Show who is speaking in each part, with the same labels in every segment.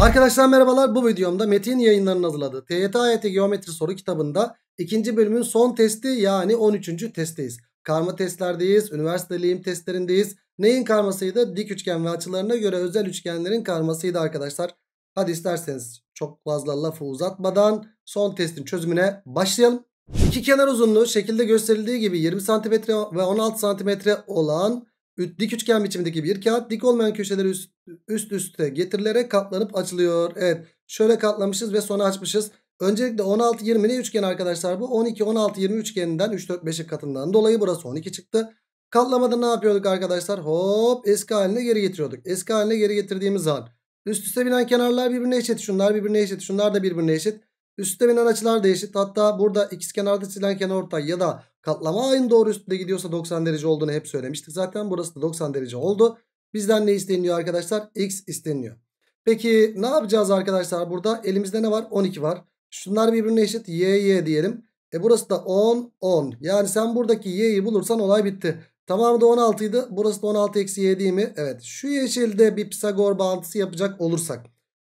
Speaker 1: Arkadaşlar merhabalar bu videomda Metin yayınlarının hazırladığı TYT AYT Geometri soru kitabında ikinci bölümün son testi yani 13. testteyiz. Karma testlerdeyiz, üniversiteliğim testlerindeyiz. Neyin karmasıydı? Dik üçgen ve açılarına göre özel üçgenlerin karmasıydı arkadaşlar. Hadi isterseniz çok fazla lafı uzatmadan son testin çözümüne başlayalım. İki kenar uzunluğu şekilde gösterildiği gibi 20 cm ve 16 cm olan dik üçgen biçimindeki bir kağıt dik olmayan köşeleri üst, üst üste getirilerek katlanıp açılıyor. Evet şöyle katlamışız ve sonra açmışız. Öncelikle 16 20 ne üçgen arkadaşlar bu? 12 16 20 üçgeninden 3 4 5'e katından dolayı burası 12 çıktı. Katlamada ne yapıyorduk arkadaşlar? Hop eski haline geri getiriyorduk. Eski haline geri getirdiğimiz zaman üst üste binen kenarlar birbirine eşit. Şunlar birbirine eşit. Şunlar da birbirine eşit. Üst üste binen açılar da eşit. Hatta burada ikiz kenarda çizilen kenar ortay ya da Katlama ayın doğru üstünde gidiyorsa 90 derece olduğunu hep söylemiştik. Zaten burası da 90 derece oldu. Bizden ne isteniyor arkadaşlar? X isteniyor. Peki ne yapacağız arkadaşlar burada? Elimizde ne var? 12 var. Şunlar birbirine eşit. Y, Y diyelim. E burası da 10, 10. Yani sen buradaki Y'yi bulursan olay bitti. Tamamı da 16 idi. Burası da 16 eksi Y değil mi? Evet. Şu yeşilde bir Pisagor bağıntısı yapacak olursak.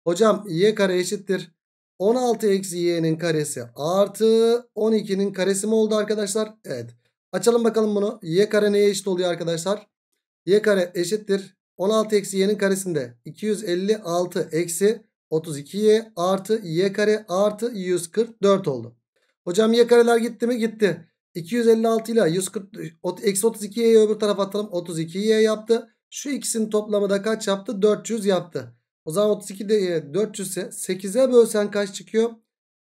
Speaker 1: Hocam Y kare eşittir. 16 eksi y'nin karesi artı 12'nin karesi mi oldu arkadaşlar? Evet. Açalım bakalım bunu. Y kare neye eşit oluyor arkadaşlar? Y kare eşittir. 16 eksi y'nin karesinde 256 eksi 32y artı y kare artı 144 oldu. Hocam y kareler gitti mi? Gitti. 256 ile 140 eksi 32y'yi öbür tarafa atalım. 32y yaptı. Şu ikisinin toplamı da kaç yaptı? 400 yaptı. O zaman 32'de 400 ise 8'e bölsen kaç çıkıyor?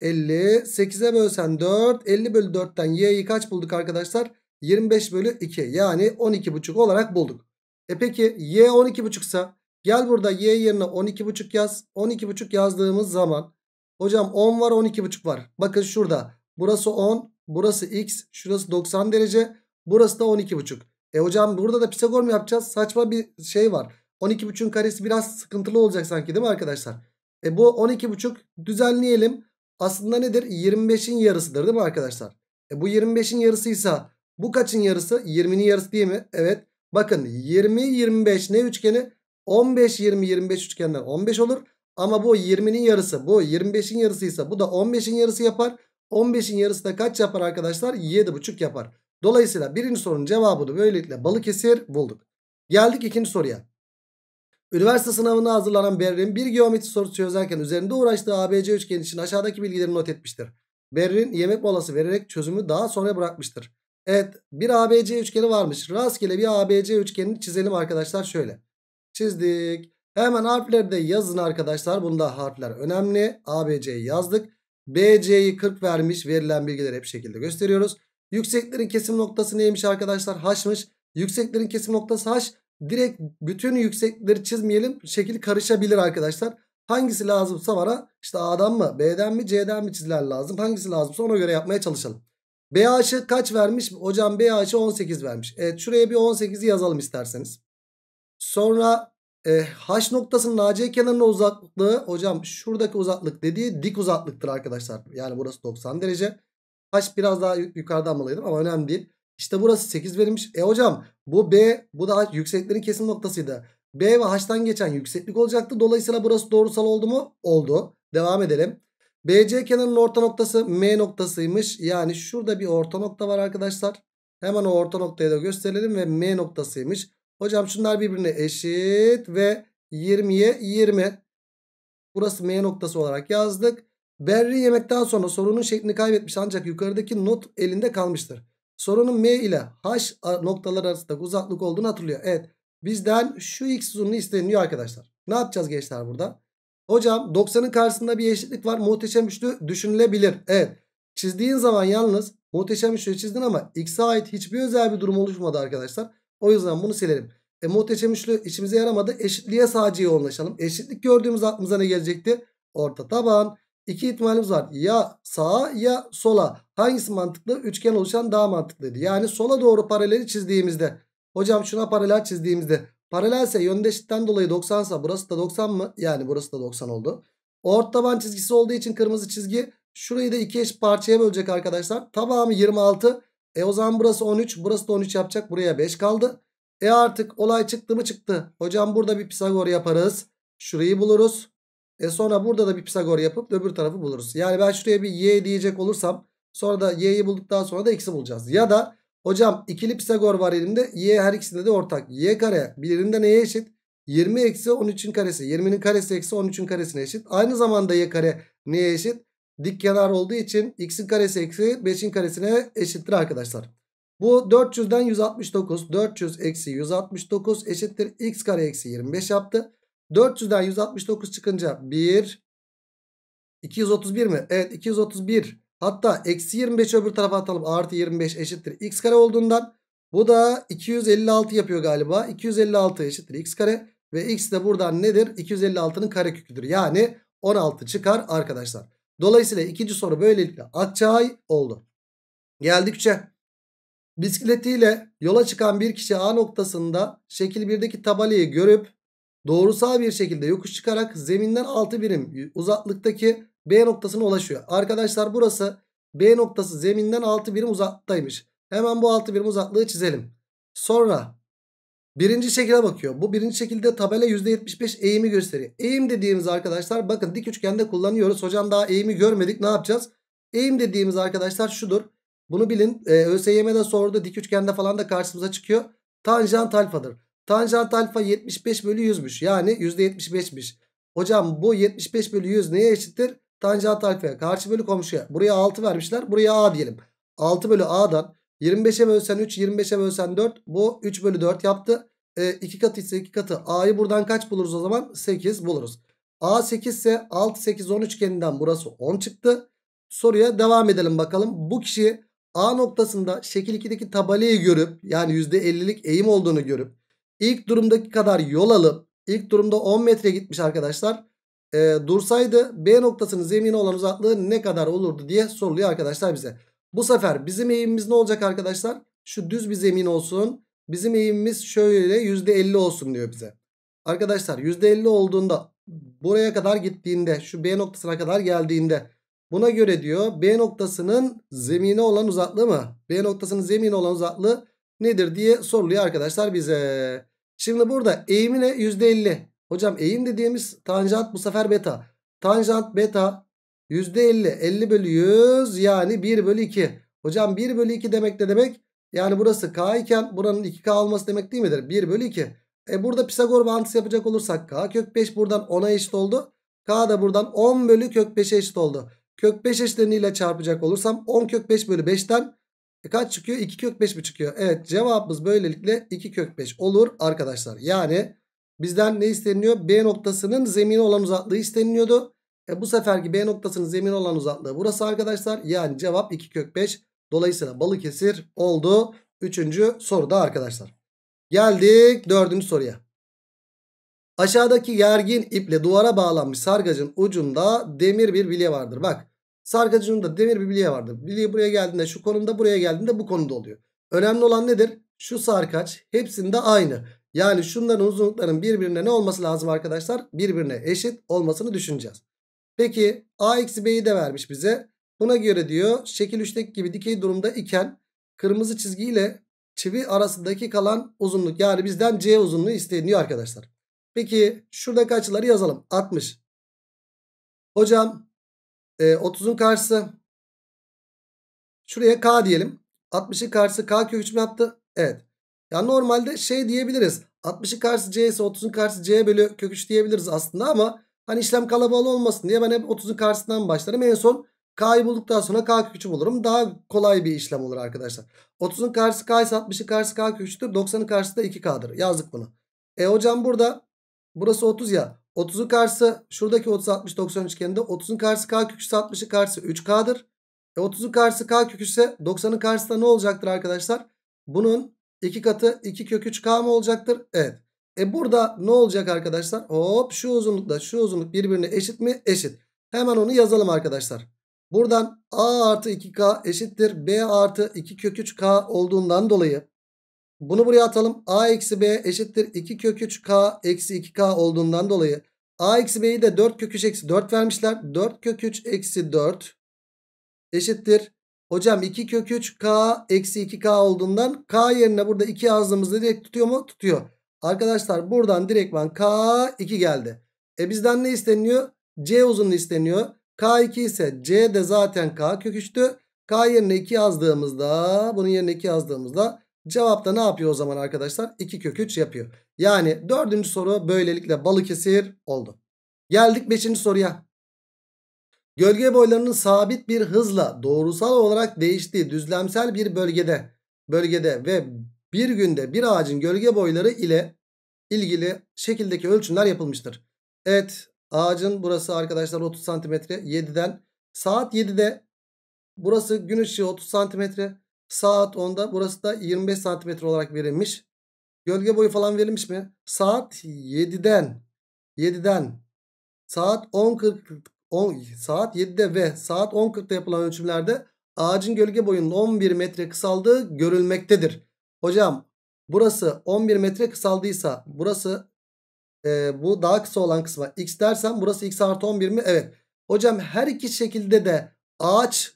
Speaker 1: 50. 8'e bölsen 4. 50 bölü 4'ten y'yi kaç bulduk arkadaşlar? 25 bölü 2. Yani 12,5 olarak bulduk. E peki y 12,5 ise gel burada y yerine 12,5 yaz. 12,5 yazdığımız zaman hocam 10 var 12,5 var. Bakın şurada burası 10 burası x şurası 90 derece burası da 12,5. E hocam burada da Pisagor mu yapacağız? Saçma bir şey var. 12,5'ün karesi biraz sıkıntılı olacak sanki değil mi arkadaşlar? E bu 12,5 düzenleyelim. Aslında nedir? 25'in yarısıdır değil mi arkadaşlar? E bu 25'in yarısıysa bu kaçın yarısı? 20'nin yarısı değil mi? Evet. Bakın 20-25 ne üçgeni? 15-20-25 üçgenler. 15 olur. Ama bu 20'nin yarısı. Bu 25'in yarısıysa bu da 15'in yarısı yapar. 15'in yarısı da kaç yapar arkadaşlar? 7,5 yapar. Dolayısıyla birinci sorunun cevabını böylelikle balık Balıkesir bulduk. Geldik ikinci soruya. Üniversite sınavına hazırlanan Berrin bir geometri sorusu çözerken üzerinde uğraştığı ABC üçgeni için aşağıdaki bilgileri not etmiştir. Berrin yemek molası vererek çözümü daha sonra bırakmıştır. Evet bir ABC üçgeni varmış. Rastgele bir ABC üçgenini çizelim arkadaşlar şöyle. Çizdik. Hemen harfleri de yazın arkadaşlar. Bunda harfler önemli. ABC'yi yazdık. BC'yi 40 vermiş. Verilen bilgileri hep şekilde gösteriyoruz. Yükseklerin kesim noktası neymiş arkadaşlar? H'mış. Yükseklerin kesim noktası H direkt bütün yüksekleri çizmeyelim. Şekil karışabilir arkadaşlar. Hangisi lazımsa bana işte A'dan mı B'den mi C'den mi çiziler lazım. Hangisi lazımsa ona göre yapmaya çalışalım. BH'ı kaç vermiş? Hocam BH'ı 18 vermiş. Evet şuraya bir 18'i yazalım isterseniz. Sonra e, H noktasının AC kenarına uzaklığı hocam şuradaki uzaklık dediği dik uzaklıktır arkadaşlar. Yani burası 90 derece. H biraz daha yukarıdan malıydım ama önemli değil. İşte burası 8 verilmiş. E hocam bu B bu da yükseklerin kesim noktasıydı. B ve H'tan geçen yükseklik olacaktı. Dolayısıyla burası doğrusal oldu mu? Oldu. Devam edelim. BC kenarının orta noktası M noktasıymış. Yani şurada bir orta nokta var arkadaşlar. Hemen o orta noktayı da gösterelim ve M noktasıymış. Hocam şunlar birbirine eşit ve 20'ye 20. Burası M noktası olarak yazdık. Berri yemekten sonra sorunun şeklini kaybetmiş ancak yukarıdaki not elinde kalmıştır. Sorunun M ile H noktalar arasındaki uzaklık olduğunu hatırlıyor. Evet bizden şu x uzunluğu isteniyor arkadaşlar. Ne yapacağız gençler burada? Hocam 90'ın karşısında bir eşitlik var. Muhteşem üçlü düşünülebilir. Evet çizdiğin zaman yalnız muhteşem üçlü çizdin ama x'e ait hiçbir özel bir durum oluşmadı arkadaşlar. O yüzden bunu silelim. E, muhteşem üçlü içimize yaramadı. Eşitliğe sadece yoğunlaşalım. Eşitlik gördüğümüz aklımıza ne gelecekti? Orta taban. İki ihtimalimiz var. Ya sağa ya sola. Hangisi mantıklı? Üçgen oluşan daha mantıklıydı. Yani sola doğru paraleli çizdiğimizde. Hocam şuna paralel çizdiğimizde. Paralelse yöndeşitten dolayı 90 sa burası da 90 mı? Yani burası da 90 oldu. Ort taban çizgisi olduğu için kırmızı çizgi. Şurayı da iki eş parçaya bölecek arkadaşlar. Tamamı 26. E o zaman burası 13. Burası da 13 yapacak. Buraya 5 kaldı. E artık olay çıktı mı çıktı. Hocam burada bir Pisagor yaparız. Şurayı buluruz. E sonra burada da bir Pisagor yapıp öbür tarafı buluruz. Yani ben şuraya bir y diyecek olursam sonra da y'yi bulduktan sonra da x'i bulacağız. Ya da hocam ikili Pisagor var elimde y her ikisinde de ortak. y kare birinde neye eşit? 20 eksi 13'ün karesi. 20'nin karesi eksi 13'ün karesine eşit. Aynı zamanda y kare neye eşit? Dik kenar olduğu için x'in karesi eksi 5'in karesine eşittir arkadaşlar. Bu 400'den 169. 400 eksi 169 eşittir. x kare eksi 25 yaptı. 400'den 169 çıkınca 1 231 mi? Evet 231. Hatta eksi 25 öbür tarafa atalım. Artı 25 eşittir x kare olduğundan bu da 256 yapıyor galiba. 256 eşittir x kare ve x de buradan nedir? 256'nın kareköküdür. Yani 16 çıkar arkadaşlar. Dolayısıyla ikinci soru böylelikle Akçay oldu. Geldikçe Bisikletiyle yola çıkan bir kişi A noktasında şekil 1'deki tabelayı görüp doğrusal bir şekilde yokuş çıkarak zeminden 6 birim uzaklıktaki B noktasına ulaşıyor. Arkadaşlar burası B noktası zeminden 6 birim uzaktaymış. Hemen bu 6 birim uzaklığı çizelim. Sonra birinci şekilde bakıyor. Bu birinci şekilde tabela %75 eğimi gösteriyor. Eğim dediğimiz arkadaşlar bakın dik üçgende kullanıyoruz. Hocam daha eğimi görmedik ne yapacağız? Eğim dediğimiz arkadaşlar şudur. Bunu bilin. E, ÖSYM'de sordu. Dik üçgende falan da karşımıza çıkıyor. Tanjant alfadır. Tanjant alfa 75 bölü 100'müş. Yani %75'miş. Hocam bu 75 bölü 100 neye eşittir? Tanjant alfaya karşı bölü komşuya. Buraya 6 vermişler. Buraya A diyelim. 6 bölü A'dan 25'e bölsen 3, 25'e bölsen 4. Bu 3 bölü 4 yaptı. 2 e, katı ise 2 katı. A'yı buradan kaç buluruz o zaman? 8 buluruz. A 8 ise 6, 8, 10 üçgeninden burası 10 çıktı. Soruya devam edelim bakalım. Bu kişi A noktasında şekil 2'deki tabelayı görüp yani %50'lik eğim olduğunu görüp ilk durumdaki kadar yol alıp ilk durumda 10 metre gitmiş arkadaşlar. E, dursaydı B noktasının zemini olan uzaklığı ne kadar olurdu diye soruluyor arkadaşlar bize. Bu sefer bizim eğimimiz ne olacak arkadaşlar? Şu düz bir zemin olsun. Bizim eğimimiz şöyle %50 olsun diyor bize. Arkadaşlar %50 olduğunda buraya kadar gittiğinde şu B noktasına kadar geldiğinde buna göre diyor B noktasının zemine olan uzaklığı mı? B noktasının zemine olan uzaklığı nedir diye soruluyor arkadaşlar bize. Şimdi burada eğimi ne? elli Hocam eğim dediğimiz tanjant bu sefer beta. Tanjant beta yüzde elli, elli bölü yüz yani bir bölü iki. Hocam bir bölü iki demek ne demek? Yani burası k iken buranın 2k olması demek değil midir? 1 bölü 2. E burada Pisagor bağıntısı yapacak olursak k kök 5 buradan 10'a eşit oldu. K da buradan 10 bölü kök 5'e eşit oldu. Kök 5 eşleniyle çarpacak olursam 10 kök 5 bölü 5'ten e kaç çıkıyor? 2 kök 5 mi çıkıyor? Evet cevabımız böylelikle 2 kök 5 olur arkadaşlar. Yani bizden ne isteniyor? B noktasının zemini olan uzaklığı isteniliyordu. E bu seferki B noktasının zemini olan uzaklığı burası arkadaşlar. Yani cevap 2 kök 5. Dolayısıyla Balıkesir oldu. Üçüncü soruda arkadaşlar. Geldik dördüncü soruya. Aşağıdaki gergin iple duvara bağlanmış sargacın ucunda demir bir bilye vardır. Bak Sarkacının da demir bir bilye vardı. Bilye buraya geldiğinde şu konumda buraya geldiğinde bu konuda oluyor. Önemli olan nedir? Şu sarkaç hepsinde aynı. Yani şunların uzunlukların birbirine ne olması lazım arkadaşlar? Birbirine eşit olmasını düşüneceğiz. Peki A eksi B'yi de vermiş bize. Buna göre diyor şekil 3'teki gibi dikey durumda iken kırmızı çizgiyle çivi arasındaki kalan uzunluk yani bizden C uzunluğu isteniyor arkadaşlar. Peki şurada kaçları yazalım. 60. Hocam e, 30'un karşısı şuraya k diyelim. 60'ın karşısı k kök 3 mü yaptı? Evet. Ya yani normalde şey diyebiliriz. 60'ın karşısı c ise 30'un karşısı c bölü kök 3 diyebiliriz aslında ama hani işlem kalabalığı olmasın diye ben hep 30'un karşısından başlarım. En son k'yı bulduktan sonra k kök 3'ü bulurum. Daha kolay bir işlem olur arkadaşlar. 30'un karşısı k ise 60'ın karşısı k kök 3'tür. 90'ın karşısı da 2k'dır. Yazdık bunu. E hocam burada burası 30 ya. 30'un karşısı şuradaki 30 60 90 üçgeninde 30'un karşısı k köküse 60'ın karşısı 3k'dır. E 30'un karşısı k köküse 90'ın karşısı da ne olacaktır arkadaşlar? Bunun 2 katı 2 kök 3k mı olacaktır? Evet. E burada ne olacak arkadaşlar? Hop şu uzunlukla şu uzunluk birbirine eşit mi? Eşit. Hemen onu yazalım arkadaşlar. Buradan a artı 2k eşittir b artı 2 kök 3k olduğundan dolayı bunu buraya atalım. A eksi B eşittir 2 kök 3K eksi 2K olduğundan dolayı A eksi B'yi de 4 kök 3 eksi 4 vermişler. 4 kök 3 eksi 4 eşittir. Hocam 2 kök 3K eksi 2K olduğundan K yerine burada 2 yazdığımızda direkt tutuyor mu? Tutuyor. Arkadaşlar buradan direktman K 2 geldi. E bizden ne isteniyor? C uzunluğu isteniyor. K2 ise C de zaten K kök 3'tü. K yerine 2 yazdığımızda bunun yerine 2 yazdığımızda Cevapta ne yapıyor o zaman arkadaşlar? 2 kök 3 yapıyor. Yani dördüncü soru böylelikle Balıkesir oldu. Geldik beşinci soruya. Gölge boylarının sabit bir hızla doğrusal olarak değiştiği düzlemsel bir bölgede bölgede ve bir günde bir ağacın gölge boyları ile ilgili şekildeki ölçümler yapılmıştır. Evet ağacın burası arkadaşlar 30 santimetre 7'den saat 7'de burası gün ışığı 30 santimetre Saat 10'da burası da 25 santimetre olarak verilmiş. Gölge boyu falan verilmiş mi? Saat 7'den 7'den saat 10.40 10, saat 7'de ve saat 10.40'da yapılan ölçümlerde ağacın gölge boyunun 11 metre kısaldığı görülmektedir. Hocam burası 11 metre kısaldıysa burası e, bu daha kısa olan kısma x dersen burası x artı 11 mi? Evet. Hocam her iki şekilde de ağaç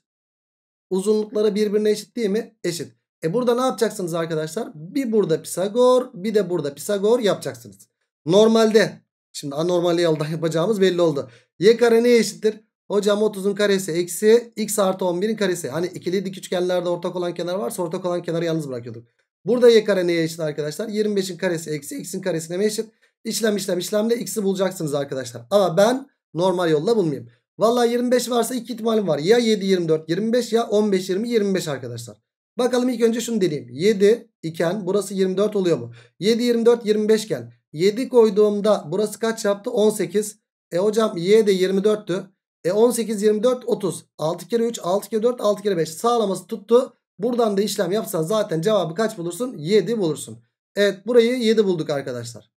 Speaker 1: Uzunlukları birbirine eşit değil mi? Eşit. E burada ne yapacaksınız arkadaşlar? Bir burada Pisagor bir de burada Pisagor yapacaksınız. Normalde şimdi anormal yoldan yapacağımız belli oldu. Y kare neye eşittir? Hocam 30'un karesi eksi x artı 11'in karesi. Hani ikili dik üçgenlerde ortak olan kenar varsa ortak olan kenarı yalnız bırakıyorduk. Burada y kare neye eşit arkadaşlar? 25'in karesi eksi x'in karesine mi eşit? İşlem işlem işlemle x'i bulacaksınız arkadaşlar. Ama ben normal yolla bulmayayım. Valla 25 varsa iki ihtimalim var. Ya 7 24 25 ya 15 20 25 arkadaşlar. Bakalım ilk önce şunu deneyeyim. 7 iken burası 24 oluyor mu? 7 24 25 iken 7 koyduğumda burası kaç yaptı? 18. E hocam y de 24'tü. E 18 24 30. 6 kere 3 6 kere 4 6 kere 5. Sağlaması tuttu. Buradan da işlem yapsan zaten cevabı kaç bulursun? 7 bulursun. Evet burayı 7 bulduk arkadaşlar.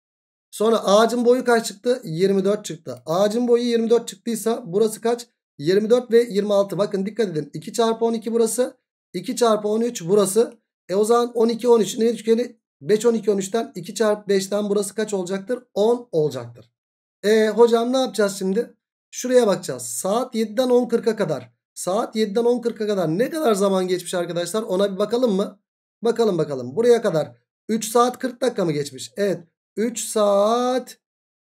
Speaker 1: Sonra ağacın boyu kaç çıktı? 24 çıktı. Ağacın boyu 24 çıktıysa burası kaç? 24 ve 26. Bakın dikkat edin. 2 çarpı 12 burası. 2 çarpı 13 burası. E o zaman 12 13 ne üçgeni? 5 12 13'ten 2 çarpı 5'ten burası kaç olacaktır? 10 olacaktır. E hocam ne yapacağız şimdi? Şuraya bakacağız. Saat 7'den 10.40'a kadar. Saat 7'den 10.40'a kadar ne kadar zaman geçmiş arkadaşlar? Ona bir bakalım mı? Bakalım bakalım. Buraya kadar 3 saat 40 dakika mı geçmiş? Evet. 3 saat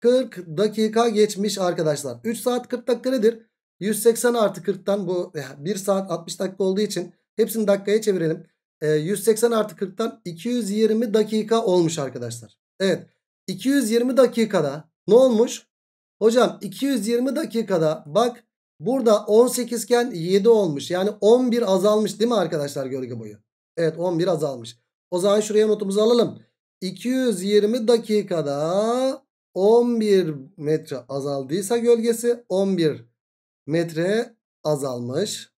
Speaker 1: 40 dakika geçmiş arkadaşlar. 3 saat 40 dakika nedir? 180 artı 40'tan bu 1 saat 60 dakika olduğu için hepsini dakikaya çevirelim. 180 ee, artı 40'tan 220 dakika olmuş arkadaşlar. Evet 220 dakikada ne olmuş? Hocam 220 dakikada bak burada 18 iken 7 olmuş. Yani 11 azalmış değil mi arkadaşlar gölge boyu? Evet 11 azalmış. O zaman şuraya notumuzu alalım. 220 dakikada 11 metre azaldıysa gölgesi 11 metre azalmış.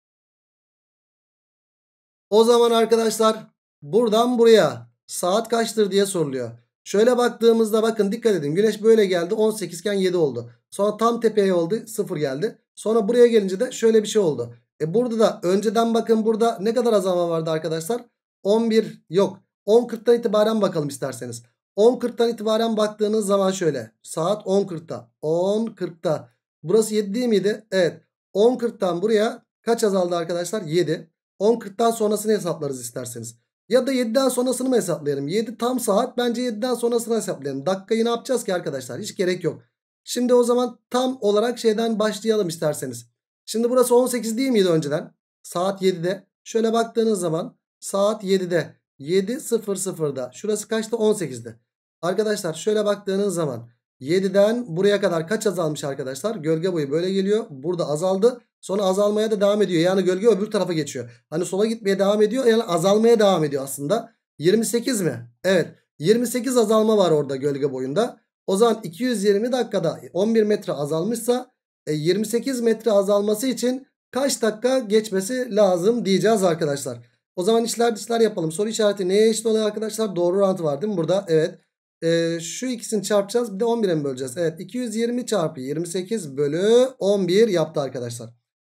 Speaker 1: O zaman arkadaşlar buradan buraya saat kaçtır diye soruluyor. Şöyle baktığımızda bakın dikkat edin. Güneş böyle geldi 18 iken 7 oldu. Sonra tam tepeye oldu 0 geldi. Sonra buraya gelince de şöyle bir şey oldu. E burada da önceden bakın burada ne kadar azalma vardı arkadaşlar? 11 yok 10.40'tan itibaren bakalım isterseniz. 10.40'tan itibaren baktığınız zaman şöyle. Saat 10.40'ta. 10.40'ta. Burası 7 değil miydi? Evet. 10.40'tan buraya kaç azaldı arkadaşlar? 7. 10.40'tan sonrasını hesaplarız isterseniz. Ya da 7'den sonrasını mı hesaplayalım? 7 tam saat. Bence 7'den sonrasını hesaplayalım. Dakikayı ne yapacağız ki arkadaşlar? Hiç gerek yok. Şimdi o zaman tam olarak şeyden başlayalım isterseniz. Şimdi burası 18 değil miydi önceden? Saat 7'de. Şöyle baktığınız zaman saat 7'de 7.00'da. Şurası kaçtı? 18'de. Arkadaşlar şöyle baktığınız zaman 7'den buraya kadar kaç azalmış arkadaşlar? Gölge boyu böyle geliyor. Burada azaldı. Sonra azalmaya da devam ediyor. Yani gölge öbür tarafa geçiyor. Hani sola gitmeye devam ediyor. Yani azalmaya devam ediyor aslında. 28 mi? Evet. 28 azalma var orada gölge boyunda. O zaman 220 dakikada 11 metre azalmışsa 28 e, metre azalması için kaç dakika geçmesi lazım diyeceğiz arkadaşlar. O zaman içler dışlar yapalım. Soru işareti neye eşit oluyor arkadaşlar? Doğru orantı var değil mi burada? Evet. Ee, şu ikisini çarpacağız. Bir de 11'e mi böleceğiz? Evet. 220 çarpı 28 bölü 11 yaptı arkadaşlar.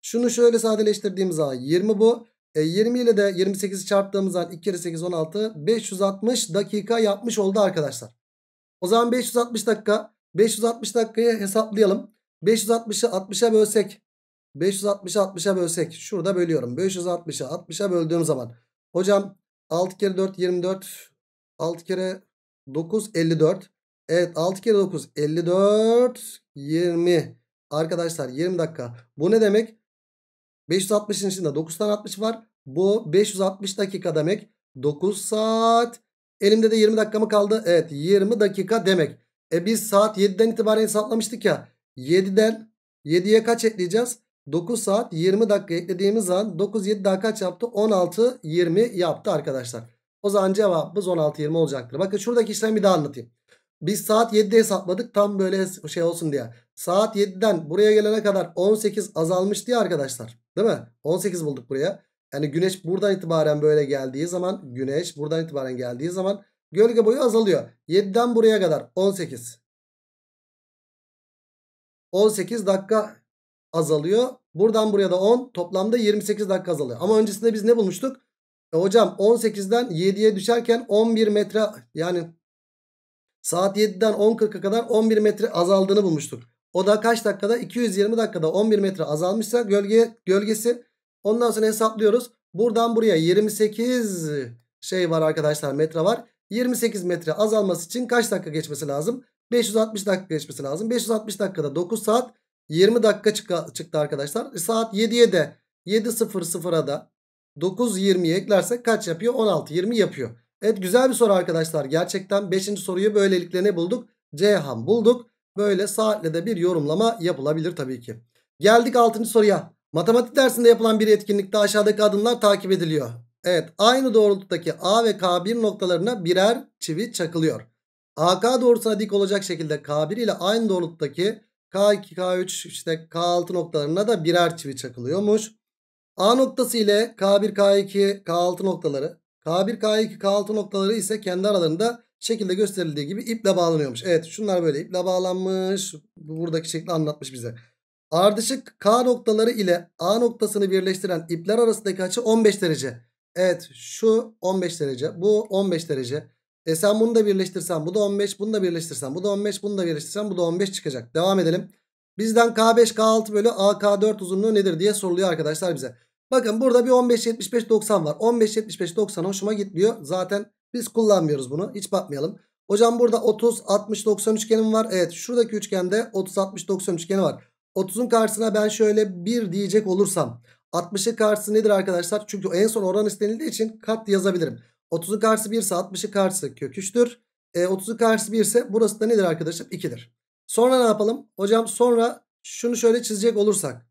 Speaker 1: Şunu şöyle sadeleştirdiğimiz zaman 20 bu. E, 20 ile de 28'i çarptığımız zaman 2 kere 8 16. 560 dakika yapmış oldu arkadaşlar. O zaman 560 dakika. 560 dakikayı hesaplayalım. 560'ı 60'a bölsek 560'ı 60'a bölsek. Şurada bölüyorum. 560'ı 60'a böldüğüm zaman. Hocam 6 kere 4 24. 6 kere 9 54. Evet 6 kere 9 54 20. Arkadaşlar 20 dakika. Bu ne demek? 560'ın içinde 9 tane 60 var. Bu 560 dakika demek. 9 saat. Elimde de 20 dakika mı kaldı? Evet 20 dakika demek. E biz saat 7'den itibaren hesaplamıştık ya. 7'den 7'ye kaç ekleyeceğiz? 9 saat 20 dakika eklediğimiz zaman 9 7 daha kaç yaptı? 16 20 yaptı arkadaşlar. O zaman cevabımız 16 20 olacaktır. Bakın şuradaki işlemi bir daha anlatayım. Biz saat 7'de hesapladık tam böyle şey olsun diye. Saat 7'den buraya gelene kadar 18 azalmış diye arkadaşlar. Değil mi? 18 bulduk buraya. Yani güneş buradan itibaren böyle geldiği zaman güneş buradan itibaren geldiği zaman gölge boyu azalıyor. 7'den buraya kadar 18. 18 dakika azalıyor. Buradan buraya da 10 toplamda 28 dakika azalıyor. Ama öncesinde biz ne bulmuştuk? E hocam 18'den 7'ye düşerken 11 metre yani saat 7'den 10.40'a kadar 11 metre azaldığını bulmuştuk. O da kaç dakikada? 220 dakikada 11 metre azalmışsa gölge gölgesi. Ondan sonra hesaplıyoruz. Buradan buraya 28 şey var arkadaşlar metre var. 28 metre azalması için kaç dakika geçmesi lazım? 560 dakika geçmesi lazım. 560 dakikada 9 saat 20 dakika çıktı arkadaşlar. E saat 7'ye de 7.00'a da 9.20'yi eklersek kaç yapıyor? 16.20 yapıyor. Evet güzel bir soru arkadaşlar. Gerçekten 5. soruyu böylelikle ne bulduk? Ceyhan bulduk. Böyle saatle de bir yorumlama yapılabilir tabii ki. Geldik 6. soruya. Matematik dersinde yapılan bir etkinlikte aşağıdaki adımlar takip ediliyor. Evet aynı doğrultudaki A ve K1 noktalarına birer çivi çakılıyor. AK doğrusuna dik olacak şekilde K1 ile aynı doğrultudaki K2, K3 işte K6 noktalarına da birer çivi çakılıyormuş. A noktası ile K1, K2, K6 noktaları. K1, K2, K6 noktaları ise kendi aralarında şekilde gösterildiği gibi iple bağlanıyormuş. Evet şunlar böyle iple bağlanmış. Buradaki şekli anlatmış bize. Ardışık K noktaları ile A noktasını birleştiren ipler arasındaki açı 15 derece. Evet şu 15 derece bu 15 derece. E sen bunu da birleştirsen bu da 15 bunu da birleştirsen bu da 15 bunu da birleştirsen bu da 15 çıkacak. Devam edelim. Bizden K5 K6 bölü k 4 uzunluğu nedir diye soruluyor arkadaşlar bize. Bakın burada bir 15 75 90 var. 15 75 90 hoşuma gitmiyor. Zaten biz kullanmıyoruz bunu. Hiç bakmayalım. Hocam burada 30 60 90 üçgenim var. Evet şuradaki üçgende 30 60 90 üçgeni var. 30'un karşısına ben şöyle 1 diyecek olursam 60'ın karşısı nedir arkadaşlar? Çünkü en son oran istenildiği için kat yazabilirim. 30'u karşısı 1 ise 60'ın karşısı kök 3'tür. E, 30'u karşısı 1 ise burası da nedir arkadaşım? 2'dir. Sonra ne yapalım? Hocam sonra şunu şöyle çizecek olursak.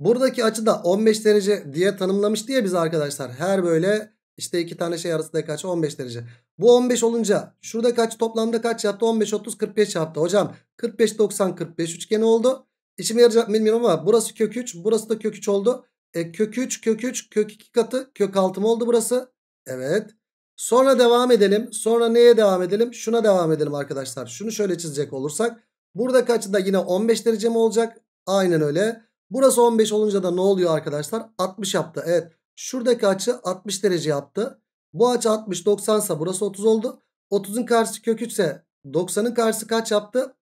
Speaker 1: Buradaki açı da 15 derece diye tanımlamış diye biz arkadaşlar. Her böyle işte iki tane şey arasında kaç? 15 derece. Bu 15 olunca şurada kaç toplamda kaç yaptı? 15, 30, 45 yaptı. Hocam 45, 90, 45 üçgeni oldu. İçime yarayacak bilmiyorum ama burası kök 3. Burası da kök 3 oldu. E, kök 3, kök 3, kök 2 katı, kök 6 mı oldu burası? Evet. Sonra devam edelim. Sonra neye devam edelim? Şuna devam edelim arkadaşlar. Şunu şöyle çizecek olursak. Burada kaçı da yine 15 derece mi olacak? Aynen öyle. Burası 15 olunca da ne oluyor arkadaşlar? 60 yaptı. Evet. Şuradaki açı 60 derece yaptı. Bu açı 60 90 ise burası 30 oldu. 30'un karşısı kök 3 ise 90'ın karşısı kaç yaptı?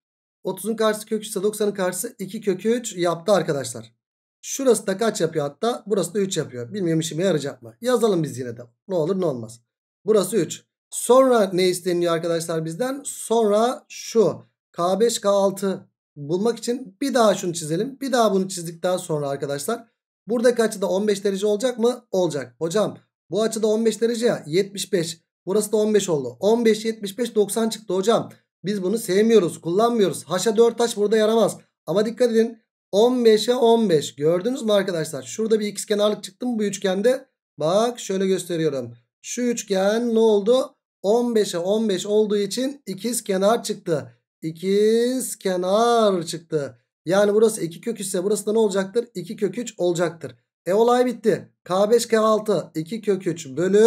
Speaker 1: 30'un karşısı kök 3 ise 90'ın karşısı 2 kök 3 yaptı arkadaşlar. Şurası da kaç yapıyor hatta? Burası da 3 yapıyor. Bilmiyorum işime yarayacak mı? Yazalım biz yine de. Ne olur ne olmaz. Burası 3. Sonra ne isteniyor arkadaşlar bizden? Sonra şu K5 K6 bulmak için bir daha şunu çizelim. Bir daha bunu çizdik daha sonra arkadaşlar. Burada Buradaki da 15 derece olacak mı? Olacak. Hocam bu açıda 15 derece ya 75. Burası da 15 oldu. 15 75 90 çıktı hocam. Biz bunu sevmiyoruz kullanmıyoruz. Haşa 4 taş burada yaramaz. Ama dikkat edin 15'e 15. Gördünüz mü arkadaşlar? Şurada bir ikizkenarlık çıktı mı bu üçgende? Bak şöyle gösteriyorum. Şu üçgen ne oldu? 15'e 15 olduğu için ikiz kenar çıktı. İkiz kenar çıktı. Yani burası 2 kök 3 ise burası da ne olacaktır? 2 kök 3 olacaktır. E olay bitti. K5 K6 2 kök 3 bölü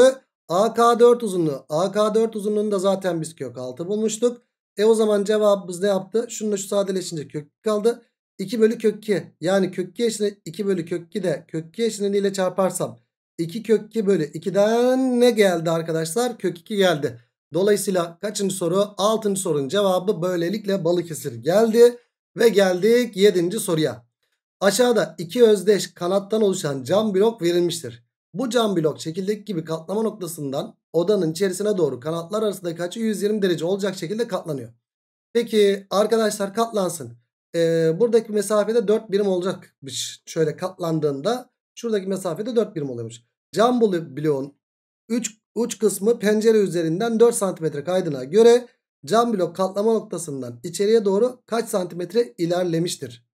Speaker 1: AK4 uzunluğu. AK4 uzunluğunu da zaten biz kök 6 bulmuştuk. E o zaman cevabımız ne yaptı? Şununla şu sadeleşince kök kaldı. 2 bölü kök 2 yani kök 2 eşine 2 bölü kök 2 de kök 2 eşine ile çarparsam 2 kök 2 bölü 2'den ne geldi arkadaşlar? Kök 2 geldi. Dolayısıyla kaçıncı soru? 6. sorunun cevabı böylelikle Balıkesir geldi. Ve geldik 7. soruya. Aşağıda iki özdeş kanattan oluşan cam blok verilmiştir. Bu cam blok şekildeki gibi katlama noktasından odanın içerisine doğru kanatlar arasındaki açı 120 derece olacak şekilde katlanıyor. Peki arkadaşlar katlansın e, buradaki mesafede 4 birim olacakmış. Şöyle katlandığında şuradaki mesafede 4 birim oluyormuş. Cam bloğun 3 uç kısmı pencere üzerinden 4 santimetre kaydına göre cam blok katlama noktasından içeriye doğru kaç santimetre ilerlemiştir?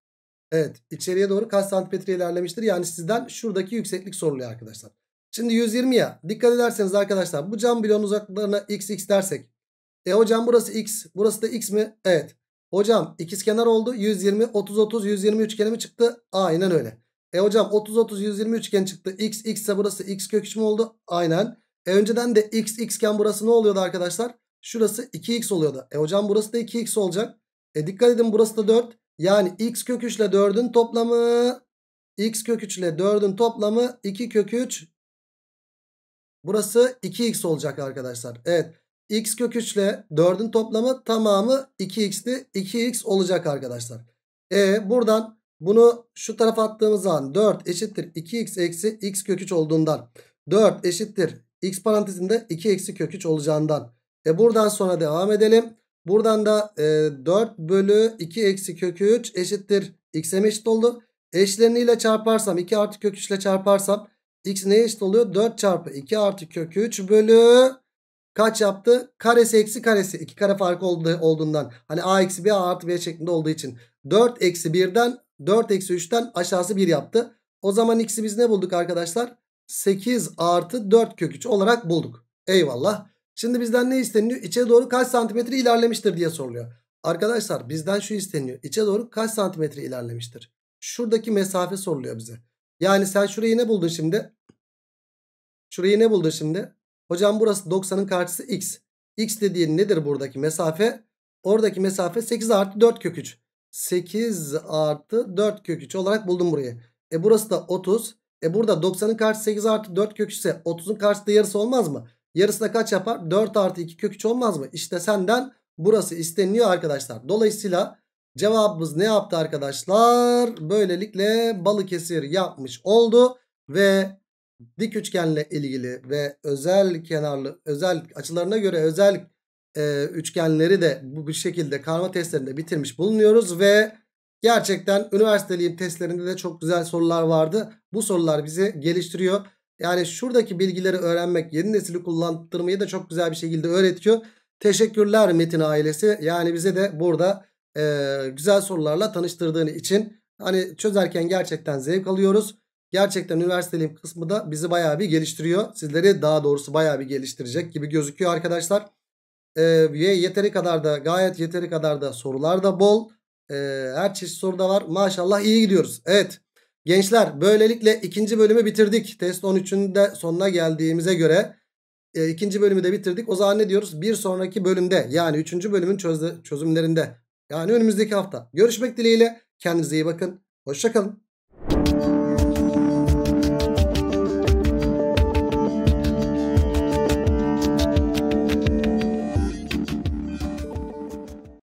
Speaker 1: Evet içeriye doğru kaç santimetre ilerlemiştir? Yani sizden şuradaki yükseklik soruluyor arkadaşlar. Şimdi 120 ya dikkat ederseniz arkadaşlar bu cam bloğun uzaklıklarına x x dersek. E hocam burası x burası da x mi? Evet Hocam ikiz kenar oldu. 120 30 30 120 üçgeni mi çıktı? Aynen öyle. E hocam 30 30 120 üçgen çıktı. X x ise burası x kök 3 mü oldu? Aynen. E önceden de x x iken burası ne oluyordu arkadaşlar? Şurası 2x oluyordu. E hocam burası da 2x olacak. E dikkat edin burası da 4. Yani x kök 3 ile 4'ün toplamı x kök 3 ile 4'ün toplamı 2 kök 3 Burası 2x olacak arkadaşlar. Evet x kök 3 ile 4'ün toplamı tamamı 2x'ti. 2x olacak arkadaşlar. E buradan bunu şu tarafa attığımız zaman 4 eşittir 2x eksi x kök 3 olduğundan 4 eşittir x parantezinde 2 eksi kök 3 olacağından. E buradan sonra devam edelim. Buradan da e, 4 bölü 2 eksi kök 3 eşittir x'e mi eşit oldu? Eşlerini ile çarparsam 2 artı kök 3 ile çarparsam x neye eşit oluyor? 4 çarpı 2 artı kök 3 bölü kaç yaptı? Karesi eksi karesi. iki kare farkı olduğu olduğundan. Hani a eksi b a artı b şeklinde olduğu için. 4 eksi 1'den 4 eksi 3'ten aşağısı 1 yaptı. O zaman x'i biz ne bulduk arkadaşlar? 8 artı 4 kök 3 olarak bulduk. Eyvallah. Şimdi bizden ne isteniyor? İçe doğru kaç santimetre ilerlemiştir diye soruluyor. Arkadaşlar bizden şu isteniyor. İçe doğru kaç santimetre ilerlemiştir? Şuradaki mesafe soruluyor bize. Yani sen şurayı ne buldun şimdi? Şurayı ne buldun şimdi? Hocam burası 90'ın karşısı x. x dediğin nedir buradaki mesafe? Oradaki mesafe 8 artı 4 kök 3. 8 artı 4 kök 3 olarak buldum burayı. E burası da 30. E burada 90'ın karşısı 8 artı 4 kök 3 ise 30'un karşısı da yarısı olmaz mı? Yarısı da kaç yapar? 4 artı 2 kök 3 olmaz mı? İşte senden burası isteniyor arkadaşlar. Dolayısıyla cevabımız ne yaptı arkadaşlar? Böylelikle Balıkesir yapmış oldu. Ve dik üçgenle ilgili ve özel kenarlı özel açılarına göre özel e, üçgenleri de bu bir şekilde karma testlerinde bitirmiş bulunuyoruz ve gerçekten üniversiteliğin testlerinde de çok güzel sorular vardı. Bu sorular bizi geliştiriyor. Yani şuradaki bilgileri öğrenmek yeni nesili kullandırmayı da çok güzel bir şekilde öğretiyor. Teşekkürler Metin ailesi. Yani bize de burada e, güzel sorularla tanıştırdığın için hani çözerken gerçekten zevk alıyoruz. Gerçekten üniversiteliğim kısmı da bizi bayağı bir geliştiriyor. Sizleri daha doğrusu bayağı bir geliştirecek gibi gözüküyor arkadaşlar. Ee, ve yeteri kadar da gayet yeteri kadar da sorular da bol. Ee, her çeşit soru da var. Maşallah iyi gidiyoruz. Evet gençler böylelikle ikinci bölümü bitirdik. Test 13'ün de sonuna geldiğimize göre e, ikinci bölümü de bitirdik. O zaman ne diyoruz? Bir sonraki bölümde yani üçüncü bölümün çöz çözümlerinde yani önümüzdeki hafta görüşmek dileğiyle. Kendinize iyi bakın. Hoşçakalın.